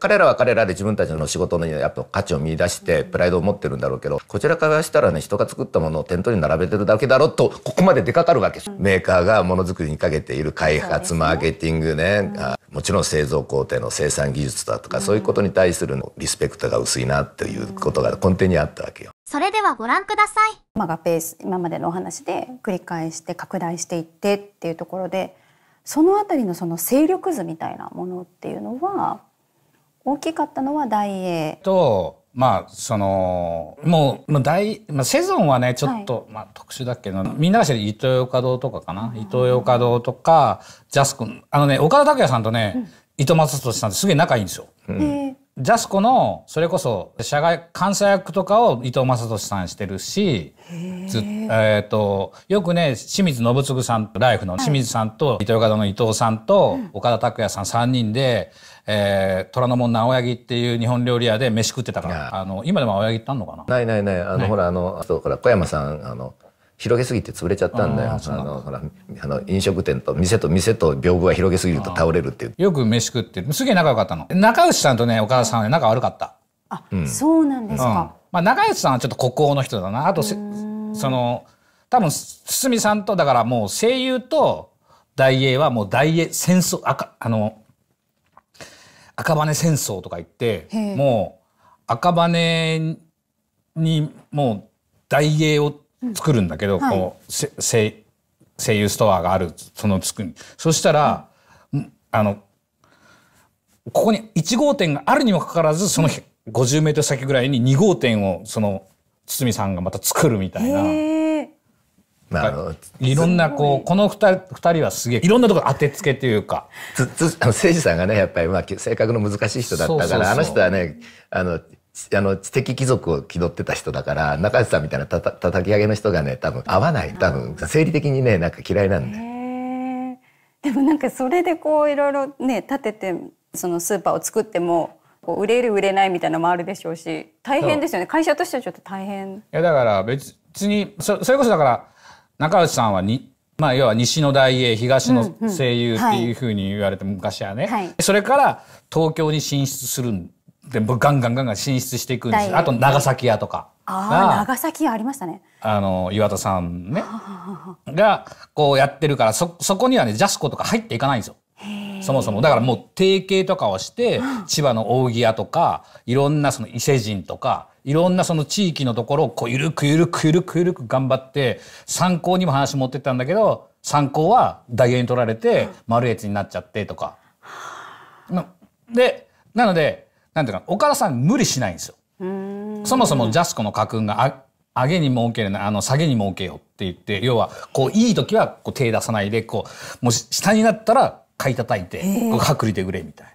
彼らは彼らで自分たちの仕事のやっぱ価値を見出してプライドを持ってるんだろうけどこちらからしたらね人が作ったものを店頭に並べてるだけだろとここまで出かかるわけですメーカーがものづくりにかけている開発マーケティングねもちろん製造工程の生産技術だとかそういうことに対するリスペクトが薄いなということが根底にあったわけよ。それではご覧ください。マガペース今までのお話で繰り返して拡大していってっていうところでそのあたりのその勢力図みたいなものっていうのは大きかったのは大英とまあそのもう大、まあ、セゾンはねちょっと、はい、まあ、特殊だけどみんなが知る伊東洋華堂とかかな、伊東洋華堂とかジャスコあのね岡田拓也さんとね、うん、伊藤正俊さんってすげえ仲いいんですよ。うん、ジャスコのそれこそ社外監査役とかを伊藤正俊さんしてるしえーと、とよくね清水信次さんライフの清水さんと、はい、伊藤岡田の伊藤さんと岡田拓也さん3人で、えー、虎ノ門の青柳っていう日本料理屋で飯食ってたからあの今でも青柳ってあんのかなないないないあの、ほらあのそうから小山さんあの広げすぎて潰れちゃったんだよ。あのほらあの飲食店と店と店と屏風が広げすぎると倒れるっていう。よく飯食ってすげえ仲良かったの。中内さんとねお母さんは、ね、仲悪かった。あ、うん、そうなんですか。うん、まあ中内さんはちょっと国王の人だな。あとその多分堤さんとだからもう声優と大英はもう大英戦争赤あの赤羽戦争とか言ってもう赤羽にもう大英を作るんだけど、うはい、こう声優ストアがあるその作りそしたら、うん、あのここに1号店があるにもかかわらずその50メートル先ぐらいに2号店をその堤さんがまた作るみたいな。いろんな、こう、この二人はすげえ、いろんなところ当てつけというか。あの、誠司さんがね、やっぱり、まあ、性格の難しい人だったから、あの人はね、あの、あの知的貴族を気取ってた人だから中橋さんみたいなたた叩き上げの人がね多分合わない多分生理的にねなんか嫌いなんで。でもなんかそれでこういろいろね立ててそのスーパーを作っても売れる売れないみたいなのもあるでしょうし大変ですよね会社としてはちょっと大変。いやだから別にそれこそだから中内さんはにまあ、要は西の大英東の声優っていうふうに言われて昔はね、それから東京に進出するんでガンガンガンガン進出していくんですあと長崎屋とかあ長崎屋ありましたねあの岩田さんねがこうやってるからそそこにはねジャスコとか入っていかないんですよそもそもだからもう提携とかをして千葉の扇屋とかいろんなその伊勢神とかいろんなその地域のところをこうゆるくゆるくゆるくゆるく頑張って参考にも話持ってったんだけど参考は打撃に取られて丸越になっちゃってとか。でなのでなんていうか岡田さん無理しないんですよ。そもそもジャスコの家訓が上げに儲けるなあの下げに儲けよって言って要はこういい時はこう手出さないでこうもし、下になったら買い叩いてこう隔離でくれみたいな。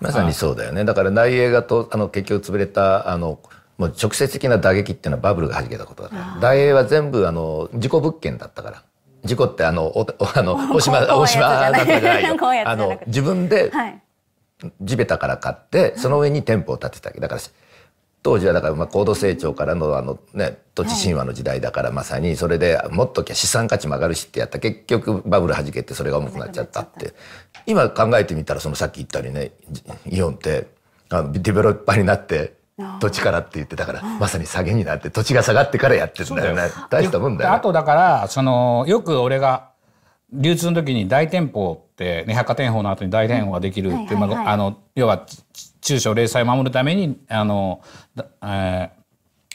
まさにそうだよねだから大映画とあの結局潰れたあのもう直接的な打撃っていうのはバブルがはじけたことだから大映は全部あの事故物件だったから。事故ってあのおあの大 島大島だったじゃないよ。あの自分で地べたから買ってその上に店舗を建てたわけだから当時はだからまあ高度成長からのあの、ね、土地神話の時代だからまさにそれでもっと資産価値も上がるしってやった結局バブルはじけてそれが重くなっちゃったって今考えてみたらそのさっき言ったようにねイオンってディベロッパーになって土地からって言ってだから、まさに下げになって土地が下がってからやってるんだよね大したもんだよ、あとだからそのよく俺が流通の時に大店舗って、ね、百貨店法の後に大店舗ができるって要は中小零細を守るためにあの、えー、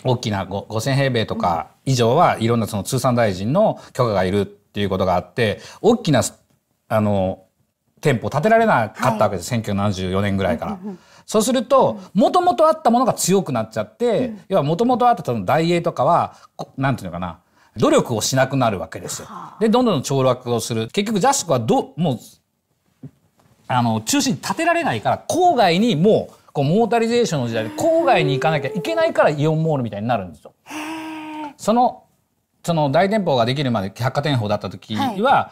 大きな5,000平米とか以上はいろんなその通産大臣の許可がいるっていうことがあって大きなあの店舗を建てられなかったわけです、はい、1974年ぐらいから。そうするともともとあったものが強くなっちゃって、要はもともとあった大英とかはなんていうのかな努力をしなくなるわけですよ。でどんどん凋落をする結局ジャスコはどもうあの中心に立てられないから郊外にもうこうモータリゼーションの時代で郊外に行かなきゃいけないからイオンモールみたいになるんですよ。そのその大店舗ができるまで百貨店法だった時は、は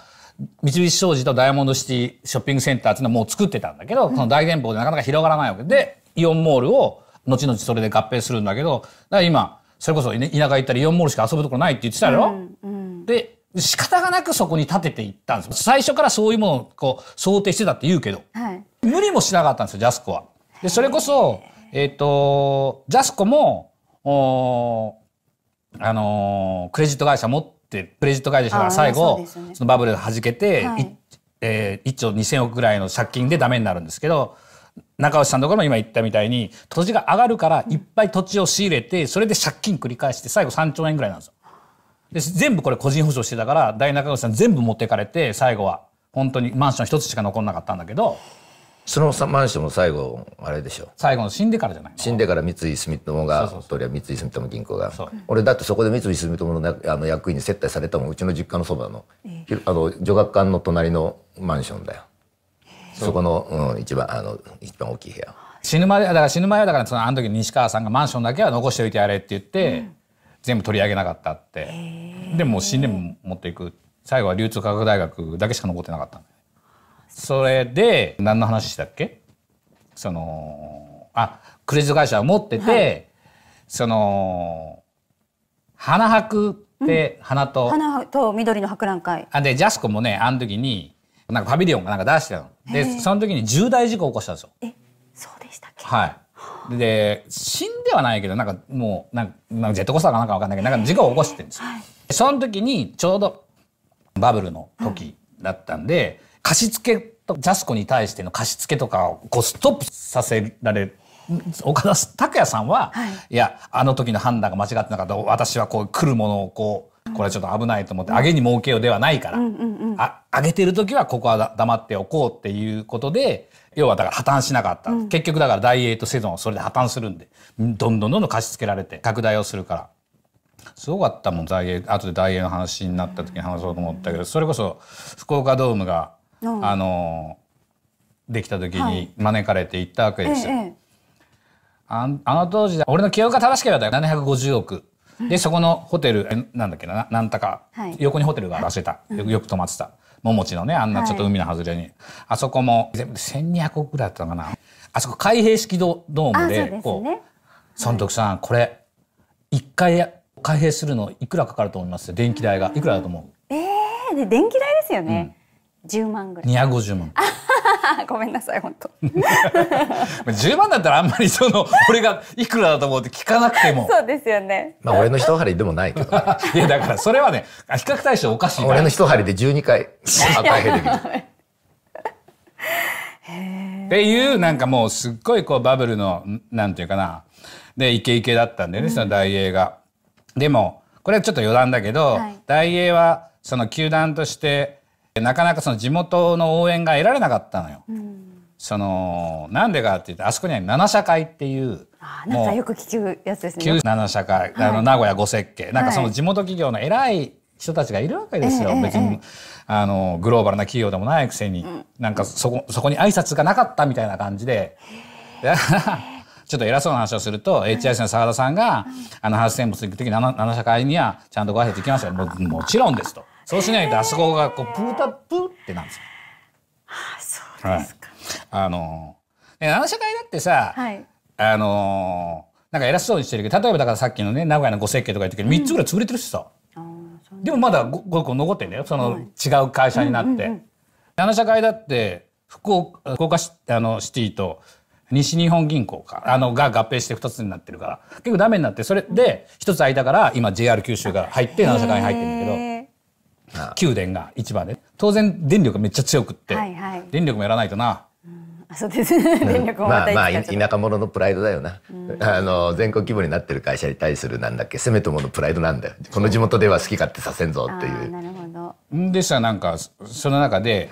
い、三菱商事とダイヤモンドシティショッピングセンターっていうのはもう作ってたんだけど、うん、その大店舗でなかなか広がらないわけでイオンモールを後々それで合併するんだけどだから今それこそ、田舎行ったらイオンモールしか遊ぶところないって言ってたやろ、うんうん、で仕方がなくそこに建てていったんです最初からそういうものをこう想定してたって言うけど、はい、無理もしなかったんですよジャスコは。でそれこそ、えーと、ジャスコもお、あのー、クレジット会社持ってクレジット会社が最後そ、ね,、のバブルがはじけて、はい、えー、1兆2,000億ぐらいの借金でダメになるんですけど。中尾さんとかも今言ったみたいに土地が上がるからいっぱい土地を仕入れてそれで借金繰り返して最後3兆円ぐらいなんですよ。で全部これ個人保証してたから大中越さん全部持ってかれて最後は本当にマンション一つしか残んなかったんだけどそのマンションも最後あれでしょ最後の死んでからじゃない死んでから三井住友がそりゃ三井住友銀行が俺だってそこで三井住友のあの役員に接待されたもんうちの実家のそばの,、あの女学館の隣のマンションだよそこの、うん、一番あの一番大きい部屋死ぬ前、だから死ぬ前はだからそのあの時西川さんがマンションだけは残しておいてやれって言って、うん、全部取り上げなかったってでも死んでも持っていく最後は流通科学大学だけしか残ってなかったそれで何の話したっけそのあクレジット会社を持ってて、はい、その花博って、うん、花と花と緑の博覧会あでジャスコもねあの時になんかパビリオンかなんか出してたの。で、その時に重大事故を起こしたんですよ。え、そうでしたっけはい。で死んではないけどなんかもうなんかジェットコースターかなんかわかんないけどなんか事故を起こしてるんですよ、はい、その時にちょうどバブルの時だったんで、うん、貸付とジャスコに対しての貸付とかをこうストップさせられる岡田拓也さんは、はい、いやあの時の判断が間違ってなかった私はこう来るものをこう、これはちょっと危ないと思って、上げに儲けようではないから、あ上げてる時はここは黙っておこうっていうことで要はだから破綻しなかった、結局だからダイエートセゾンはそれで破綻するんでどんどんどんどん貸し付けられて拡大をするからすごかったもんダイエト後でダイエーの話になった時に話そうと思ったけどそれこそ福岡ドームが、あのできた時に招かれて行ったわけですよ。あの当時俺の記憶が正しければだよ750億でそこのホテルなんだっけななんか、はい、横にホテルがあらせたよく泊まってた桃地のねあんなちょっと海の外れに、はい、あそこも全部で1,200億ぐらいだったのかなあそこ開閉式ドドームでこう、ね、徳さん、これ1回開閉するのいくらかかると思います電気代がいくらだと思うえー、で電気代ですよね、うん、万ぐらい250万 ごめんなさい本当10 万だったらあんまりその俺がいくらだと思って聞かなくてもそうですよねまあ俺の一針でもないけど、ね、いやだからそれはね比較対象おかしい俺の一針で12回赤いヘルっていうなんかもうすっごいこうバブルのなんていうかなでイケイケだったんだよね、その大英が。でもこれはちょっと余談だけど、はい、大英はその球団としてなかなかその地元の応援が得られなかったのよ。うん、そのなんでかって言ってあそこには七社会っていうあなんかよく聞くやつですね。七社会、はい、あの名古屋五設計、なんかその地元企業の偉い人たちがいるわけですよ、はい、別に、えあのグローバルな企業でもないくせに、うん、なんかそこそこに挨拶がなかったみたいな感じで。ちょっと偉そうな話をすると、HIS の澤田さんが、あの、発生物行く時、7社会にはちゃんとご挨拶行きますよ。もちろんですと。そうしないとあそこがこうプータプってなんですよ。あそうですか。はい、あのあの社会だってさ、はい、あのなんか偉そうにしてるけど例えばだからさっきのね名古屋の五設計とか言ったけど3つぐらい潰れてるしさ、うん、でもまだ 5, 5個残ってんだよその違う会社になって。あの社会だって福岡福岡シあのシティと西日本銀行かあのが合併して2つになってるから結構ダメになってそれで1つ空いたから今 JR 九州が入って7社会に入ってるんだけど。給電が一番で当然電力めっちゃ強くって、はいはい、電力もやらないとなそうです電力もまた、まあ、まあ、田舎者のプライドだよな。あの全国規模になってる会社に対するなんだっけ、せめてものプライドなんだよ。この地元では好き勝手させんぞっていう。なるほど。でなんかその中で。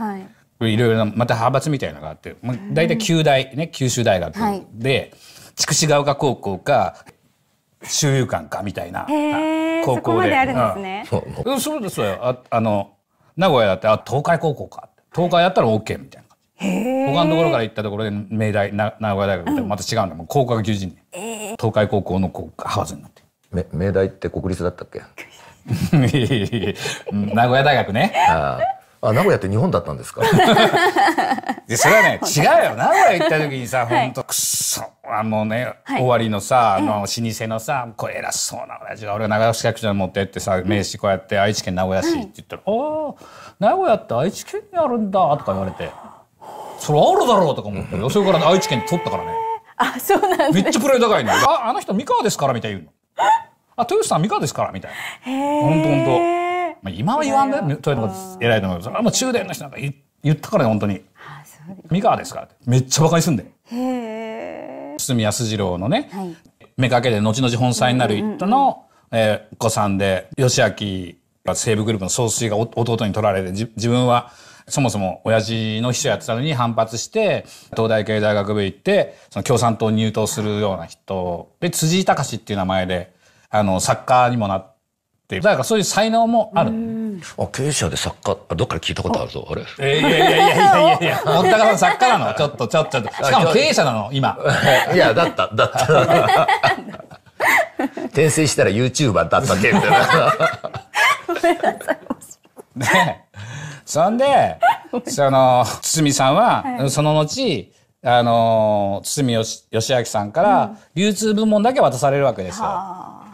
いろいろなまた派閥みたいなのがあって、大体九大、ね、九州大学で、筑紫ヶ丘高校か周遊館かみたいな高校で。そうそうですよ。ああの名古屋だってあ東海高校か東海やったら OK みたいな。他のところから行ったところで明大名古屋大学ってまた違うんだもう高校が90人東海高校の高校ハーズになって明大って国立だったっけ名古屋大学ねああ名古屋って日本だったんですかで それはね 違うよ名古屋行った時にさ本当、と、くくそあのね、はい、終わりのさあの老舗のさこう偉そうな親父が俺は名古屋市役所に持ってってさ名刺こうやって愛知県名古屋市って言ったら「あ、は名古屋って愛知県にあるんだ」とか言われて「それあるだろう」とか思ってそれから愛知県取ったからねあそうなんめっちゃプレイ高いね「ああの人三河ですから」みたいな言うの「あ豊洲さん三河ですから」みたいなほんとほんと。まあ、今は言わんだよト偉いと思うそれはもう中電の人なんか言ったからね本当に三河ですからってめっちゃバカにすんでへ堤康次郎のね、目掛けで後々本妻になる人の、うんうん、えー、子さんで義明は西部グループの総帥が弟に取られて自分はそもそも親父の秘書やってたのに反発して、東大系大学部行って、その共産党入党するような人で、辻井隆っていう名前で、あの、作家にもなっっていうだからそういう才能もあるあ経営者で作家どっから聞いたことあるぞあれ、いやいやいやいやいやいや いやたかさん作家なのちょっとちょっとしかも経営者なの今 いやだっただった転生したら YouTuber だったけみたいなねそんでその堤さんは、その後あの堤義明さんから、流通部門だけ渡されるわけですよ。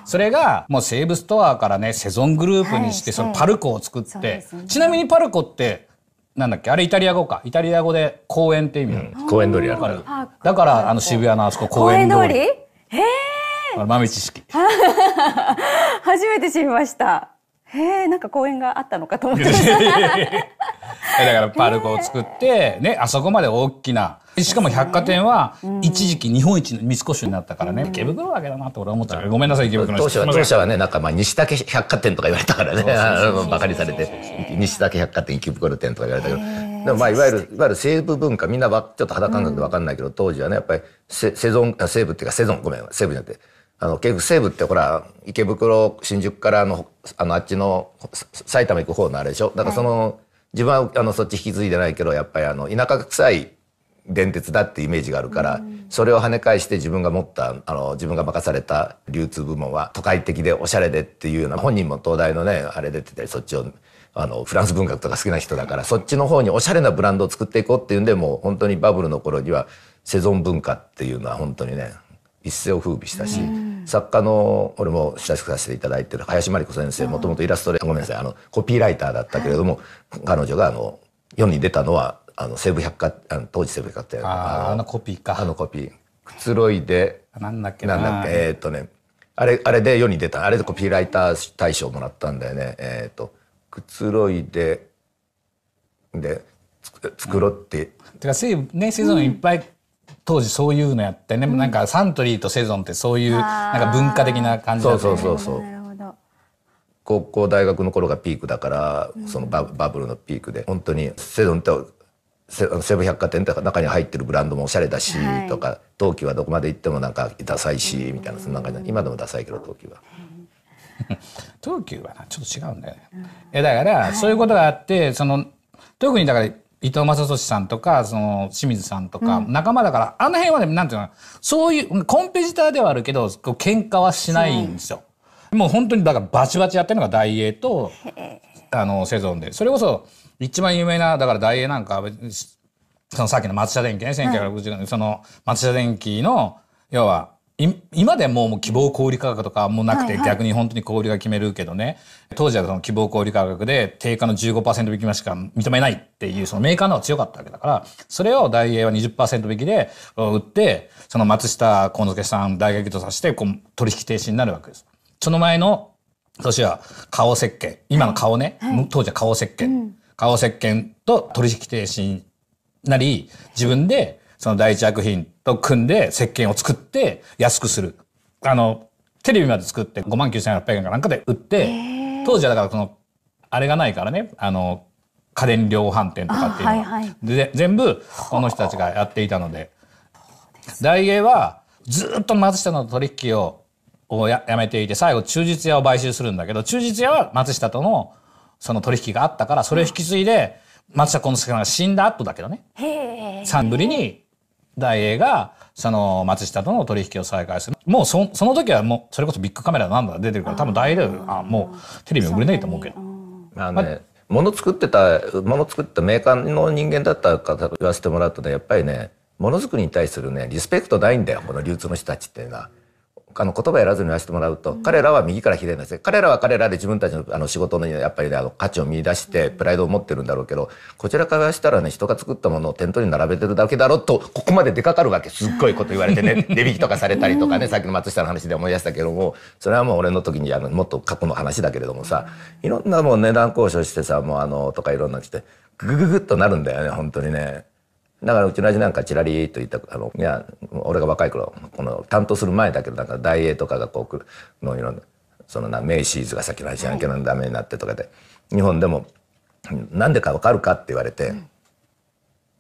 それがもう西武ストアからねセゾングループにしてそのパルコを作って、ちなみにパルコってなんだっけあれイタリア語かイタリア語で公園って意味なの、公園通りやからだからあの渋谷のあそこ公園通りへえ豆知識 初めて知りましたへえ、なんか公園があったのかと思って だからパルコを作って、ね、あそこまで大きな。しかも百貨店は一時期日本一の三越になったからね、池袋だけだなって俺は思ったごめんなさい、池袋当社は、当社はね、なんかまあ西竹百貨店とか言われたからね、ばかりされて、西竹百貨店、池袋店とか言われたけど、でもまあいわゆる、いわゆる西部文化、みんなちょっと肌感覚でわかんないけど、当時はね、やっぱりセ、セゾン、西部っていうかセゾン、ごめん、西部じゃなくて、あの結局西武ってほら池袋新宿からのあのあっちの埼玉行く方のあれでしょだからその、はい、自分はあのそっち引き継いでないけどやっぱりあの田舎臭い電鉄だってイメージがあるから、それを跳ね返して自分が持ったあの自分が任された流通部門は都会的でおしゃれでっていうような本人も東大のねあれ出ててそっちをあのフランス文学とか好きな人だからそっちの方におしゃれなブランドを作っていこうっていうんでもう本当にバブルの頃にはセゾン文化っていうのは本当にね一世を風靡したし、作家の俺も親しくさせていただいてる林真理子先生もともとイラストでごめんなさいあのコピーライターだったけれども、はい、彼女があの世に出たのはあの西武百貨あの当時西武百貨店ああのコピーかあのコピーくつろいでなんだっけなんだっけえー、っとねあれあれで世に出たあれでコピーライター大賞もらったんだよねえー、っとくつろいでで作ろって、うん、てか西武ね製造のいっぱい当時そういうのやってね、うん、なんかサントリーとセゾンってそういうなんか文化的な感じだったね、ね、そうそうそうそう高校大学の頃がピークだから、そのバブルのピークで本当にセゾンってセブン百貨店とか中に入ってるブランドもおしゃれだし、とか陶器はどこまで行ってもなんかダサいし、みたいなその中で今でもダサいけど陶器は。東急は なちょっと違うんだよね。えだから、そういうことがあってその特にだから伊藤正俊さんとか、その清水さんとか、仲間だから、あの辺はね、なんていうの、そういう、コンペジターではあるけど、こう喧嘩はしないんですよ。もう本当にだからバチバチやってるのが大英と、あの、セゾンで。それこそ、一番有名な、だから大英なんか、そのさっきの松下電機ね、1960年、はい、その松下電機の、要は、今でももう希望小売価格とかもなくて、逆に本当に小売が決めるけどね、当時はその希望小売価格で定価の15%引きましか認めないっていう、そのメーカーの方が強かったわけだから、それをダイエーは20%引きで売って、その松下幸之助さん大学とさせて、こう取引停止になるわけです。その前の年は顔石鹸、今の顔ね、はいはい、当時は顔石鹸、うん、顔石鹸と取引停止になり、自分で、その第一薬品と組んで石鹸を作って安くする。あの、テレビまで作って5万9800円かなんかで売って、当時はだからこの、あれがないからね、あの、家電量販店とかっていうのは、はいはい、で全部この人たちがやっていたので、ダイエーはずっと松下の取引ををややめていて、最後忠実屋を買収するんだけど、忠実屋は松下とのその取引があったから、それを引き継いで、松下幸之助さんが死んだ後だけどね。3ぶりに大英が、その、松下との取引を再開する。もうそ、その時はもう、それこそビッグカメラなんだ出てるから、多分大英は、あ、もう、テレビ売れないと思うけど。あのね、もの作ってた、もの作ってたメーカーの人間だった方言わせてもらうとね、やっぱりね、ものづくりに対するね、リスペクトないんだよ、この流通の人たちっていうのは。あの言葉やらずに言わせてもらうと、うん、彼らは右から左なんですね彼らは彼らで自分たちのあの仕事のやっぱり、ね、あの価値を見出してプライドを持ってるんだろうけど、こちらからしたらね人が作ったものを店頭に並べてるだけだろとここまで出かかるわけすっごいこと言われてね 値引きとかされたりとかねさっきの松下の話で思い出したけどもそれはもう俺の時にあのもっと過去の話だけれどもさ、いろんなもう値段交渉してさもうあのとかいろんなしてグググっとなるんだよね本当にね。だからうちの味なんかちらりと言ったあのいや俺が若い頃この担当する前だけどなんか大英とかがこうのいろんなそのなメイシーズが先の味なんけのダメになってとかで日本でもなんでか分かるかって言われて、う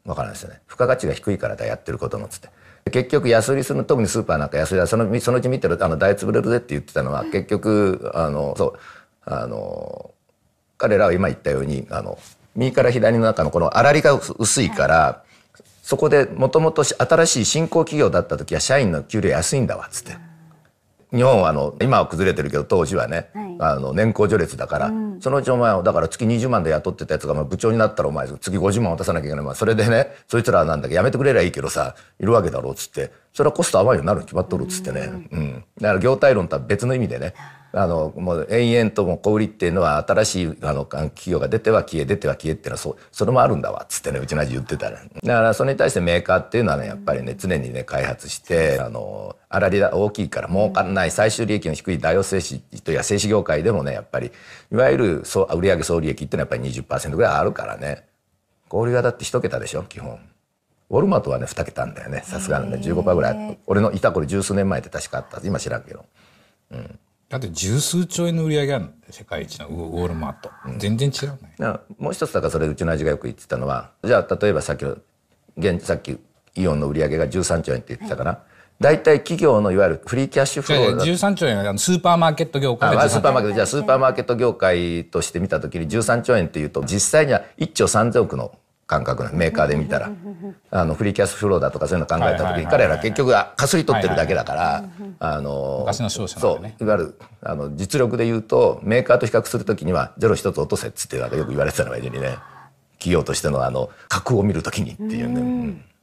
分からないですよね付加価値が低いからだやってることのつって。結局安売りする特にスーパーなんか安売りそのそのうち見てるあの大潰れるぜって言ってたのは、結局あのそうあの彼らは今言ったようにあの右から左の中のこのあらりが薄いから、そこでもともと新しい新興企業だった時は社員の給料安いんだわっつって。日本はあの今は崩れてるけど当時はね、あの年功序列だから、うん、そのうちお前だから月20万で雇ってたやつが、まあ、部長になったらお前月50万渡さなきゃいけない、まあ、それでねそいつらなんだけやめてくれりゃいいけどさいるわけだろうっつってそれはコスト甘いようになるに決まっとるっつってね、うん、うん、だから業態論とは別の意味でねあのもう延々とも小売りっていうのは新しいあの企業が出ては消え出ては消えっていうのはそそれもあるんだわっつってねうちの味言ってたら、ね、だからそれに対してメーカーっていうのはねやっぱりね常にね開発してあの粗利が大きいから儲かんない最終利益の低い大王製紙とや製紙業界でもねやっぱりいわゆる売上総利益っていうのはやっぱり20%ぐらいあるからね小売はだって1桁でしょ基本ウォルマートはね2桁んだよねさすがのね15%ぐらい俺のいた頃十数年前って確かあった今知らんけどうんだって十数兆円の売り上げあるんで世界一のウォールマート、うん、全然違うねもう一つだからそれうちの味がよく言ってたのはじゃあ例えばさっきの現さっきイオンの売り上げが13兆円って言ってたかな、はい大体企業のいわゆるフリーキャッシュフロー13兆円はスーパーマーケット業界あ、あ、スーパーマーケットじゃあスーパーマーケット業界として見たときに13兆円っていうと実際には1兆3,000億の感覚のメーカーで見たらあのフリーキャッシュフローだとかそういうの考えたときに彼ら結局はかすり取ってるだけだからあのそういわゆるあの実力で言うとメーカーと比較するときにはゼロ一つ落とせっつってよく言われてたのが非にね企業としてのあの格を見るときにっていうね。う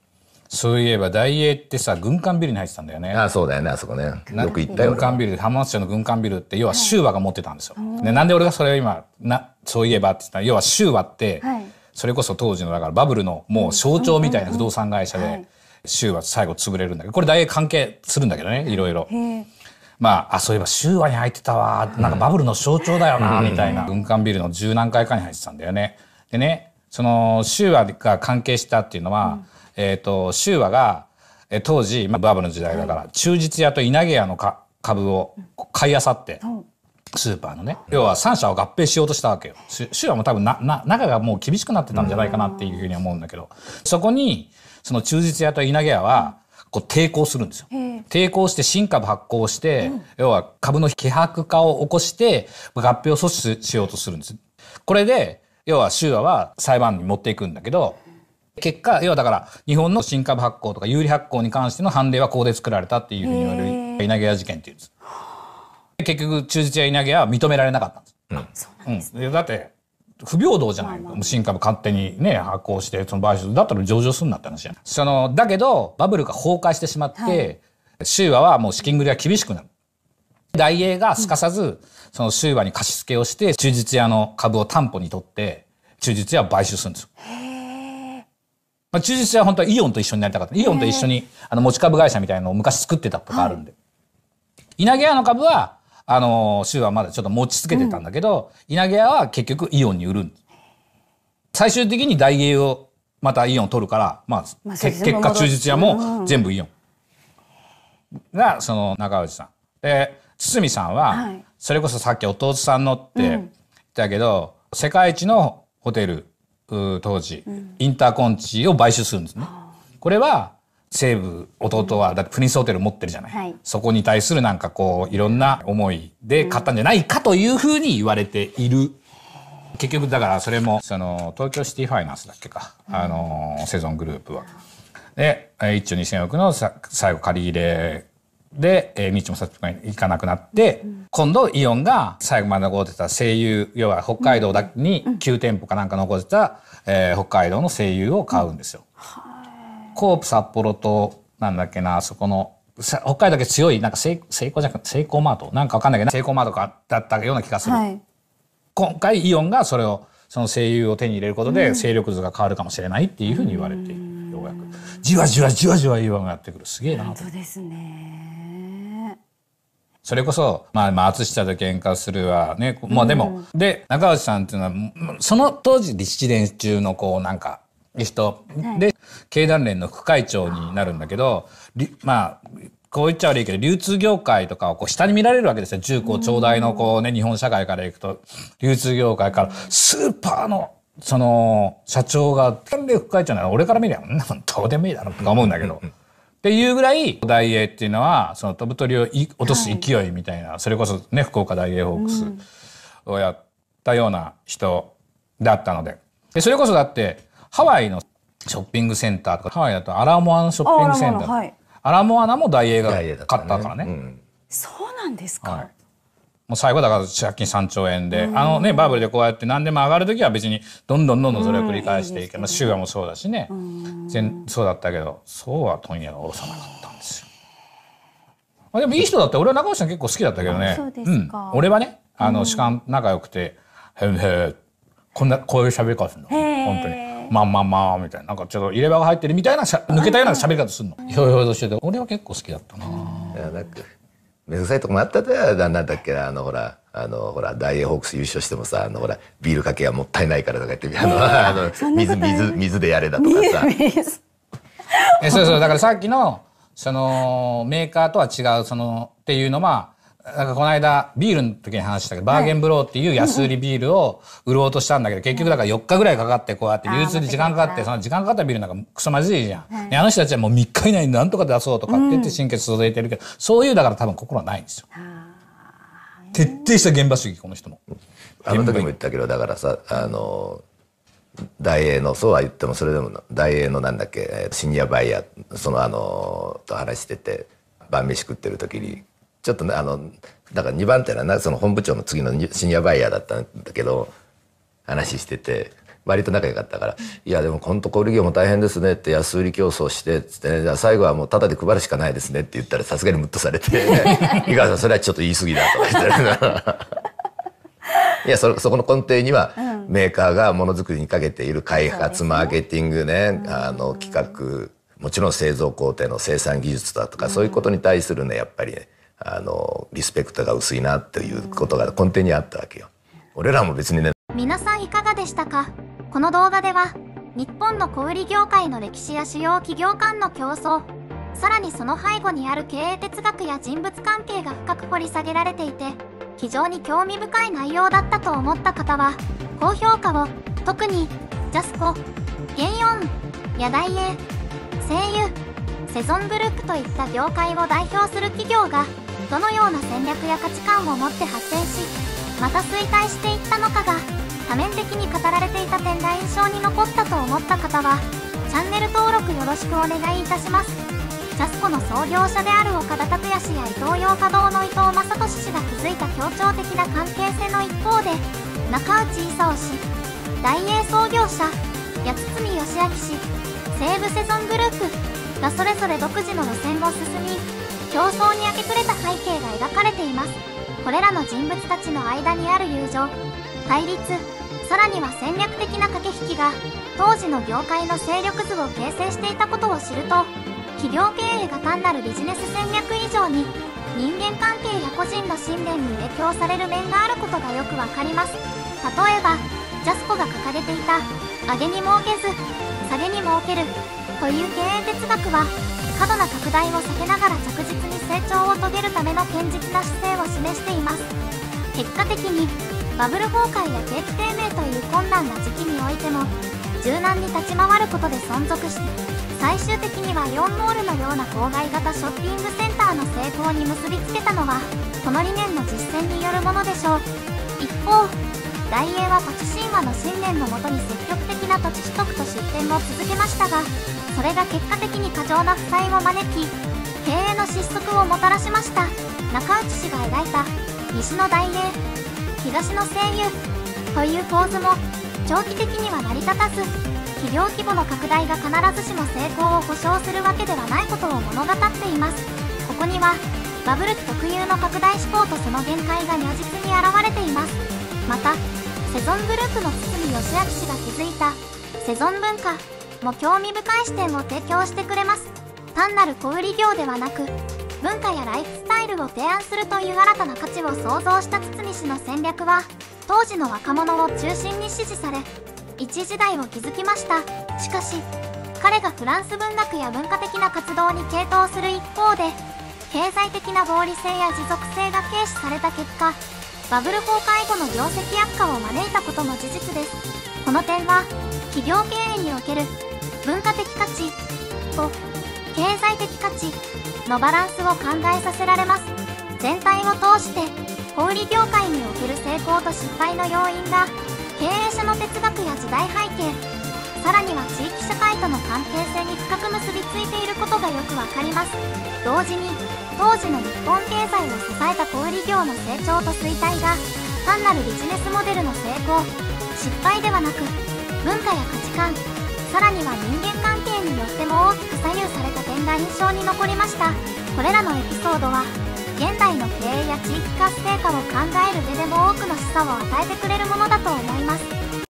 そういえば大英ってさ軍艦ビルに入ってたんだよねあそうだよねあそこねよく行ったよ軍艦ビル浜松町の軍艦ビルって要は州和が持ってたんですよ、はい、でなんで俺がそれを今なそういえばって言ったら要は州和って、はい、それこそ当時のだからバブルのもう象徴みたいな不動産会社で州和最後潰れるんだけどこれ大英関係するんだけどねいろいろ。まあ、あ、そういえば州和に入ってたわ、なんかバブルの象徴だよな、みたいな、軍艦ビルの十何階かに入ってたんだよね。でね、その州和が関係したっていうのは、うんえっ、ー、と、周和が、え当時、まあ、バーバの時代だから、忠実屋と稲毛屋のか株を買いあさって、スーパーのね、要は3社を合併しようとしたわけよ。周和も多分な、な、仲がもう厳しくなってたんじゃないかなっていうふうに思うんだけど、そこに、その忠実屋と稲毛屋は、こう抵抗するんですよ。抵抗して新株発行して、うん、要は株の希薄化を起こして合併を阻止しようとするんです。これで要は州和は裁判に持っていくんだけど結果、要はだから、日本の新株発行とか有利発行に関しての判例はここで作られたっていうふうに言われる稲毛屋事件っていうんです。結局、中日や稲毛屋は認められなかったんです。うん。うなんだって、不平等じゃない、まあ、新株勝手にね、発行して、その買収、だったら上場すんなって話じゃん。その、だけど、バブルが崩壊してしまって、はい、和はもう資金繰りが厳しくなる。大英がすかさず、その修和に貸し付けをして、中日屋の株を担保に取って、中日屋を買収するんですよ。まあ、中日は本当はイオンと一緒になりたかった。イオンと一緒に、あの、持ち株会社みたいのを昔作ってたとかあるんで。はい、稲毛屋の株は、あの、州はまだちょっと持ちつけてたんだけど、うん、稲毛屋は結局イオンに売る最終的に大芸をまたイオン取るから、まあ、まあ、結果中日屋も全部イオン。が、その中内さん。で、堤さんは、それこそさっき弟さんのって言ったけど、うん、世界一のホテル当時、インターコンチを買収するんですね。これは西武弟はだってプリンスホテル持ってるじゃない、そこに対するなんかこういろんな思いで買ったんじゃないかというふうに言われている。結局だからそれもその東京シティファイナンスだっけか、うん、あのセゾングループは。で1兆2,000億の最後借り入れで、えー、道もさっきも行かなくなって、うん、今度イオンが最後まで残ってた声優要は北海道だけに9店舗かなんか残ってた、うん、えー、北海道の声優を買うんですよ。うん、コープ札幌となんだっけなそこの北海道だけ強いなんかセイセイじゃなくて成功コマートなんかわかんないけど成功コマートかだったような気がする。はい、今回イオンがそれをその声優を手に入れることで勢力図が変わるかもしれないっていうふうに言われている、ようやくじわじわじわじわイオンがやってくるすげえなと。本当ですねそれこそ、まあ、まあ、淳さと喧嘩するわ、ね。まあでも、うん、で、中内さんっていうのは、その当時、地連中の、こう、なんか、人、はい、で、経団連の副会長になるんだけど、まあ、こう言っちゃ悪いけど、流通業界とかをこう下に見られるわけですよ。重工長大のこうね、日本社会から行くと、流通業界から、スーパーの、その、社長が、団連副会長なら俺から見りゃ、どうでもいいだろうとか思うんだけど。っていうぐらい、大英っていうのは、その飛ぶ鳥を落とす勢いみたいな、はい、それこそね、福岡大英ホークスをやったような人だったので。で、それこそだって、ハワイのショッピングセンターとか、ハワイだとアラモアナショッピングセンター。アラアモアナも大英が買ったからね。そうなんですか、はいもう最後だから借金3兆円で、あのねバブルでこうやって何でも上がる時は別にどんどんどんどんそれを繰り返していけ、まあ修はもそうだしね、全そうだったけどそうは問屋がおろさなかったんですよ。あでもいい人だった俺は中越さん結構好きだったけどね、うん、俺はねあの主観仲良くて「へへこんなこういう喋り方するの本当に。まあまあまあみたいななんかちょっと入れ歯が入ってるみたいな抜けたような喋り方するのひょひょとしてて俺は結構好きだったな。いやなんかめんどくさいとこもあったとやなんだっけなあのほらあのほらダイエーホークス優勝してもさあのほらビールかけはもったいないからとか言ってあの,、あの水水水でやれだとかさ。えそうそうだからさっきのそのメーカーとは違うそのっていうのはなんかこの間ビールの時に話したけどバーゲンブローっていう安売りビールを売ろうとしたんだけど、結局だから4日ぐらいかかってこうやって流通に時間かかってその時間かかったビールなんかくそまじいじゃん、あの人たちはもう3日以内になんとか出そうとかって言って心血続いてるけど、そういうだから多分心はないんですよ。徹底した現場主義この人も。あの時も言ったけどだからさあの大英のそうは言ってもそれでも大英のなんだっけシニアバイヤーそのあのと話してて晩飯食ってる時にちょっとねあのだから2番手なその本部長の次のシニアバイヤーだったんだけど話してて割と仲良かったから「いやでもコント小売業も大変ですね」って「安売り競争して」っつって、ね「じゃあ最後はもうタダで配るしかないですね」って言ったらさすがにムッとされて「井川さんそれはちょっと言い過ぎだ」とか言っていやそそこの根底には、メーカーがものづくりにかけている開発、ね、マーケティングねあの企画もちろん製造工程の生産技術だとか、そういうことに対するねやっぱりねあのリスペクトが薄いなということが根底にあったわけよ。俺らも別にね皆さんいかがでしたかこの動画では日本の小売業界の歴史や主要企業間の競争さらにその背後にある経営哲学や人物関係が深く掘り下げられていて非常に興味深い内容だったと思った方は高評価を特にジャスコ原音や大英声優セゾンブルックといった業界を代表する企業がどのような戦略や価値観を持って発展しまた衰退していったのかが多面的に語られていた点が印象に残ったと思った方はチャンネル登録よろしくお願いいたしますジャスコの創業者である岡田拓也氏や伊東洋華堂の伊藤正俊氏が築いた協調的な関係性の一方で中内功氏大英創業者八堤義明氏西武セゾングループがそれぞれ独自の路線を進み競争に明け暮れた背景が描かれていますこれらの人物たちの間にある友情対立さらには戦略的な駆け引きが当時の業界の勢力図を形成していたことを知ると企業経営が単なるビジネス戦略以上に人間関係や個人の信念に影響される面があることがよくわかります例えばジャスコが掲げていた上げに儲けず下げに儲けるという経営哲学は過度な拡大を避けながら着実に成長を遂げるための堅実な姿勢を示しています結果的にバブル崩壊や景気低迷という困難な時期においても柔軟に立ち回ることで存続して最終的にはイオンモールのような郊外型ショッピングセンターの成功に結びつけたのはこの理念の実践によるものでしょう一方大英は土地神話の信念のもとに積極的な土地取得と出店を続けましたがそれが結果的に過剰な負債を招き経営の失速をもたらしました中内氏が描いた西の大名東の声優という構図も長期的には成り立たず企業規模の拡大が必ずしも成功を保証するわけではないことを物語っていますここにはバブル期特有の拡大志向とその限界が如実に表れていますまたセゾングループの堤義明氏が築いたセゾン文化も興味深い視点を提供してくれます単なる小売業ではなく文化やライフスタイルを提案するという新たな価値を創造した堤氏の戦略は当時の若者を中心に支持され一時代を築きましたしかし彼がフランス文学や文化的な活動に傾倒する一方で経済的な合理性や持続性が軽視された結果バブル崩壊後の業績悪化を招いたことも事実ですこの点は企業経営における文化的価値と経済的価値のバランスを考えさせられます全体を通して小売業界における成功と失敗の要因が経営者の哲学や時代背景さらには地域社会との関係性に深く結びついていることがよくわかります同時に当時の日本経済を支えた小売業の成長と衰退が単なるビジネスモデルの成功失敗ではなく文化や価値観さらには人間関係によっても大きく左右された点が印象に残りましたこれらのエピソードは現代の経営や地域活性化を考える上でも多くの示唆を与えてくれるものだと思います